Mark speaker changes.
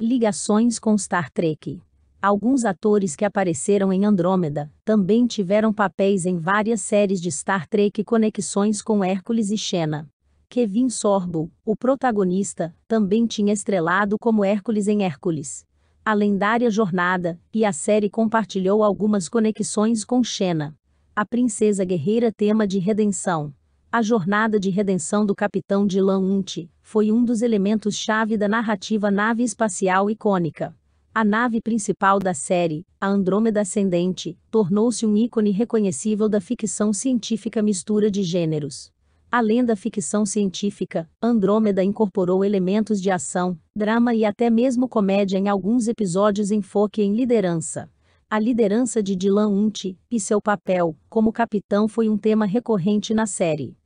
Speaker 1: Ligações com Star Trek. Alguns atores que apareceram em Andrômeda também tiveram papéis em várias séries de Star Trek e conexões com Hércules e Xena. Kevin Sorbo, o protagonista, também tinha estrelado como Hércules em Hércules. A lendária jornada, e a série compartilhou algumas conexões com Xena. A princesa guerreira tema de redenção. A jornada de redenção do capitão Dylan Unti foi um dos elementos-chave da narrativa nave espacial icônica. A nave principal da série, a Andrômeda Ascendente, tornou-se um ícone reconhecível da ficção científica mistura de gêneros. Além da ficção científica, Andrômeda incorporou elementos de ação, drama e até mesmo comédia em alguns episódios em foco em liderança. A liderança de Dylan Unti e seu papel como capitão foi um tema recorrente na série.